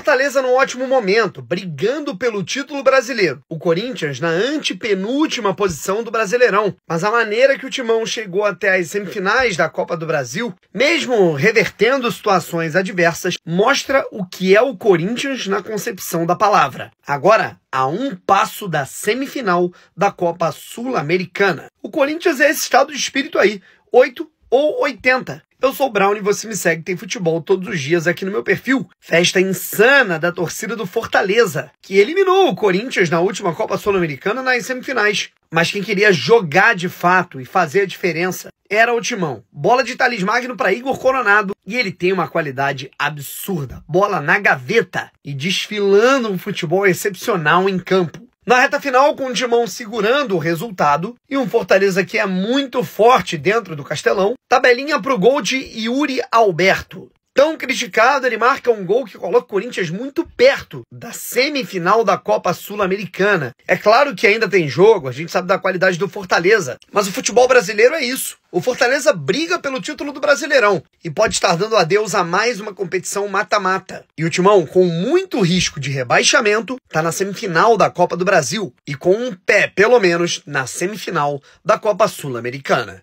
Fortaleza num ótimo momento, brigando pelo título brasileiro. O Corinthians na antepenúltima posição do Brasileirão. Mas a maneira que o Timão chegou até as semifinais da Copa do Brasil, mesmo revertendo situações adversas, mostra o que é o Corinthians na concepção da palavra. Agora, a um passo da semifinal da Copa Sul-Americana. O Corinthians é esse estado de espírito aí, 8 ou 80. Eu sou o Brown e você me segue, tem futebol todos os dias aqui no meu perfil. Festa insana da torcida do Fortaleza, que eliminou o Corinthians na última Copa Sul-Americana nas semifinais. Mas quem queria jogar de fato e fazer a diferença era o Timão. Bola de Thales Magno para Igor Coronado. E ele tem uma qualidade absurda. Bola na gaveta e desfilando um futebol excepcional em campo. Na reta final, com o Timão segurando o resultado e um Fortaleza que é muito forte dentro do Castelão, tabelinha para o gol de Yuri Alberto. Tão criticado, ele marca um gol que coloca o Corinthians muito perto da semifinal da Copa Sul-Americana. É claro que ainda tem jogo, a gente sabe da qualidade do Fortaleza, mas o futebol brasileiro é isso. O Fortaleza briga pelo título do Brasileirão e pode estar dando adeus a mais uma competição mata-mata. E o Timão, com muito risco de rebaixamento, está na semifinal da Copa do Brasil e com um pé, pelo menos, na semifinal da Copa Sul-Americana.